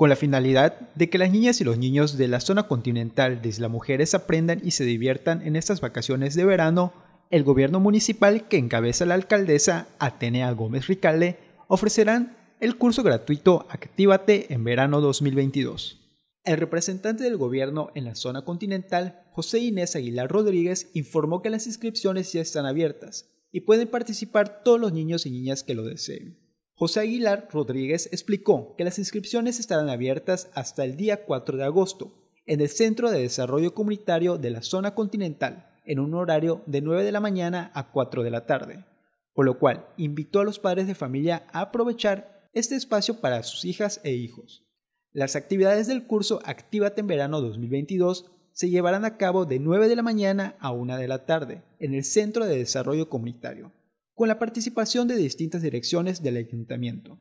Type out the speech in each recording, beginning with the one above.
con la finalidad de que las niñas y los niños de la zona continental de Isla Mujeres aprendan y se diviertan en estas vacaciones de verano, el gobierno municipal que encabeza la alcaldesa Atenea Gómez Ricalde ofrecerán el curso gratuito Actívate en verano 2022. El representante del gobierno en la zona continental, José Inés Aguilar Rodríguez, informó que las inscripciones ya están abiertas y pueden participar todos los niños y niñas que lo deseen. José Aguilar Rodríguez explicó que las inscripciones estarán abiertas hasta el día 4 de agosto en el Centro de Desarrollo Comunitario de la Zona Continental, en un horario de 9 de la mañana a 4 de la tarde, por lo cual invitó a los padres de familia a aprovechar este espacio para sus hijas e hijos. Las actividades del curso Actívate en Verano 2022 se llevarán a cabo de 9 de la mañana a 1 de la tarde en el Centro de Desarrollo Comunitario con la participación de distintas direcciones del ayuntamiento.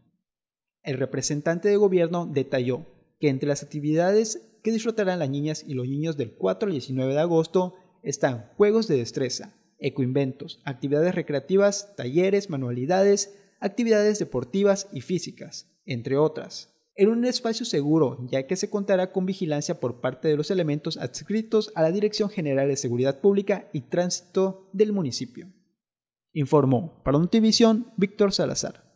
El representante de gobierno detalló que entre las actividades que disfrutarán las niñas y los niños del 4 al 19 de agosto están juegos de destreza, ecoinventos, actividades recreativas, talleres, manualidades, actividades deportivas y físicas, entre otras. En un espacio seguro, ya que se contará con vigilancia por parte de los elementos adscritos a la Dirección General de Seguridad Pública y Tránsito del municipio informó para Notivisión Víctor Salazar.